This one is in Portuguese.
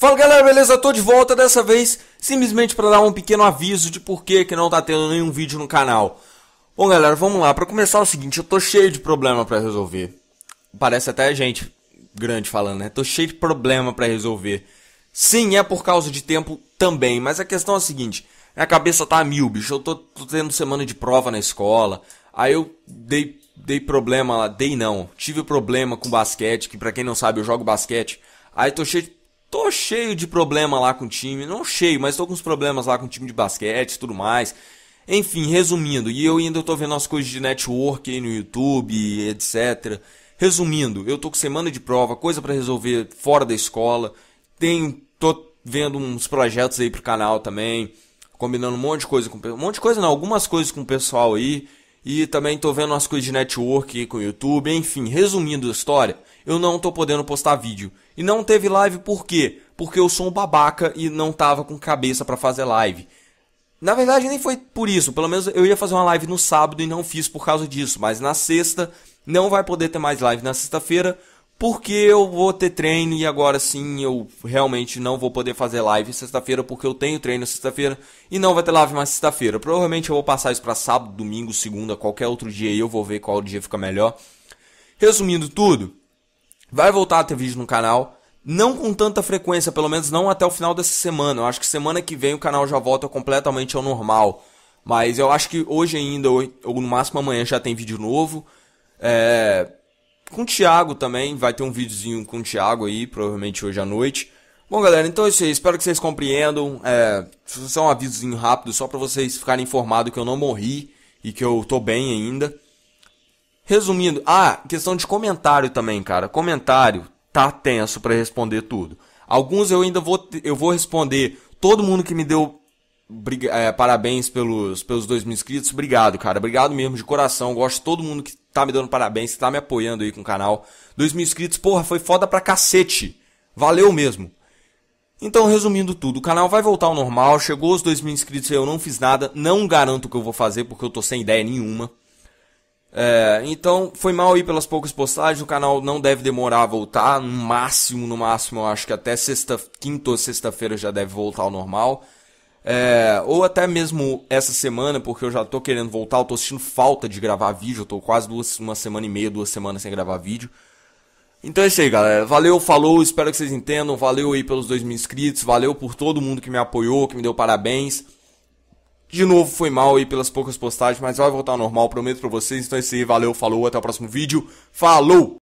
Fala galera, beleza? Tô de volta dessa vez simplesmente para dar um pequeno aviso de por que não tá tendo nenhum vídeo no canal. Bom galera, vamos lá. Para começar é o seguinte, eu tô cheio de problema para resolver. Parece até gente grande falando, né? Tô cheio de problema para resolver. Sim, é por causa de tempo também, mas a questão é a seguinte, minha cabeça tá a mil, bicho. Eu tô, tô tendo semana de prova na escola. Aí eu dei dei problema lá, dei não. Tive problema com basquete, que para quem não sabe, eu jogo basquete. Aí tô cheio de Tô cheio de problema lá com o time, não cheio, mas tô com uns problemas lá com o time de basquete e tudo mais. Enfim, resumindo, e eu ainda tô vendo as coisas de network aí no YouTube, etc. Resumindo, eu tô com semana de prova, coisa para resolver fora da escola. Tenho, tô vendo uns projetos aí pro canal também, combinando um monte de coisa com um monte de coisa não, algumas coisas com o pessoal aí. E também tô vendo umas coisas de network com o YouTube, enfim, resumindo a história, eu não tô podendo postar vídeo. E não teve live por quê? Porque eu sou um babaca e não tava com cabeça para fazer live. Na verdade nem foi por isso, pelo menos eu ia fazer uma live no sábado e não fiz por causa disso, mas na sexta não vai poder ter mais live na sexta-feira porque eu vou ter treino e agora sim eu realmente não vou poder fazer live sexta-feira porque eu tenho treino sexta-feira e não vai ter live mais sexta-feira. Provavelmente eu vou passar isso para sábado, domingo, segunda, qualquer outro dia e eu vou ver qual dia fica melhor. Resumindo tudo, vai voltar a ter vídeo no canal, não com tanta frequência, pelo menos não até o final dessa semana. Eu acho que semana que vem o canal já volta completamente ao normal. Mas eu acho que hoje ainda, ou, ou no máximo amanhã já tem vídeo novo. É com o Thiago também. Vai ter um videozinho com o Thiago aí, provavelmente hoje à noite. Bom, galera, então é isso aí. Espero que vocês compreendam. É, só um avisozinho rápido, só para vocês ficarem informados que eu não morri e que eu tô bem ainda. Resumindo, ah, questão de comentário também, cara. Comentário tá tenso para responder tudo. Alguns eu ainda vou eu vou responder todo mundo que me deu é, parabéns pelos, pelos dois mil inscritos. Obrigado, cara. Obrigado mesmo, de coração. Gosto de todo mundo que tá me dando parabéns, que tá me apoiando aí com o canal. Dois mil inscritos, porra, foi foda pra cacete. Valeu mesmo. Então, resumindo tudo, o canal vai voltar ao normal. Chegou os dois mil inscritos e eu não fiz nada. Não garanto que eu vou fazer, porque eu tô sem ideia nenhuma. É, então, foi mal aí pelas poucas postagens. O canal não deve demorar a voltar. No máximo, no máximo, eu acho que até sexta, quinta ou sexta-feira já deve voltar ao normal. É, ou até mesmo essa semana, porque eu já tô querendo voltar, eu tô sentindo falta de gravar vídeo, eu tô quase duas, uma semana e meia, duas semanas sem gravar vídeo. Então é isso aí, galera. Valeu, falou, espero que vocês entendam. Valeu aí pelos dois mil inscritos, valeu por todo mundo que me apoiou, que me deu parabéns. De novo, foi mal aí pelas poucas postagens, mas vai voltar ao normal, prometo pra vocês. Então é isso aí, valeu, falou, até o próximo vídeo. Falou!